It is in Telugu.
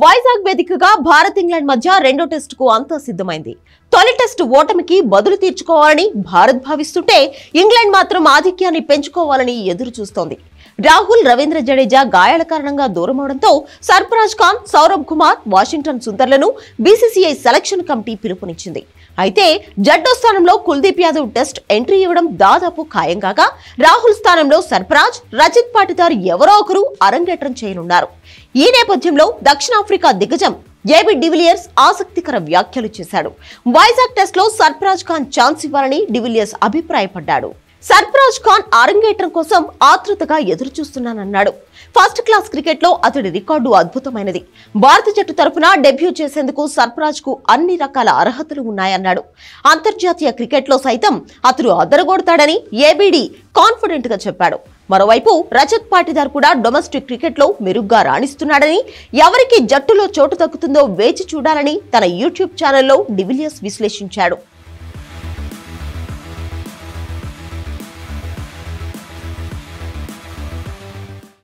వైజాగ్ వేదికగా భారత్ ఇంగ్లాండ్ మధ్య రెండో టెస్టుకు అంతా సిద్ధమైంది తొలి టెస్టు ఓటమికి బదులు తీర్చుకోవాలని భారత్ భావిస్తుంటే ఇంగ్లాండ్ మాత్రం ఆధిక్యాన్ని పెంచుకోవాలని ఎదురు చూస్తోంది రాహుల్ రవీంద్ర జడేజా గాయాల కారణంగా దూరమవడంతో సర్ఫరాజ్ ఖాన్ సౌరభ్ కుమార్ వాషింగ్టన్ సుందర్లను బీసీసీఐ సెలక్షన్ కమిటీ పిలుపునిచ్చింది అయితే జడ్డో స్థానంలో కుల్దీప్ యాదవ్ టెస్ట్ ఎంట్రీ ఇవ్వడం దాదాపు ఖాయం కాగా రాహుల్ స్థానంలో సర్ఫరాజ్ రజిత్ పాటిదార్ ఎవరో ఒకరు అరంగేట్రం చేయనున్నారు ఈ నేపథ్యంలో దక్షిణాఫ్రికా దిగ్గజం ఏబి డివిలియర్స్ ఆసక్తికర వ్యాఖ్యలు చేశాడు వైజాగ్ టెస్ట్ లో సర్ఫరాజ్ ఖాన్ ఛాన్స్ ఇవ్వాలని డివిలియర్స్ అభిప్రాయపడ్డాడు సర్ఫరాజ్ ఖాన్ అరంగేట్రం కోసం ఆతృతగా ఎదురుచూస్తున్నానన్నాడు ఫస్ట్ క్లాస్ క్రికెట్లో అతడి రికార్డు అద్భుతమైనది భారత జట్టు తరఫున డెబ్యూ చేసేందుకు సర్ఫరాజ్ కు అన్ని రకాల అర్హతలు ఉన్నాయన్నాడు అంతర్జాతీయ క్రికెట్లో సైతం అతడు అదరగొడతాడని ఏబీడీ కాన్ఫిడెంట్ గా చెప్పాడు మరోవైపు రజత్ పాటిదార్ కూడా డొమెస్టిక్ క్రికెట్లో మెరుగ్గా రాణిస్తున్నాడని ఎవరికి జట్టులో చోటు దక్కుతుందో వేచి చూడాలని తన యూట్యూబ్ ఛానల్లో డివిలియర్స్ విశ్లేషించాడు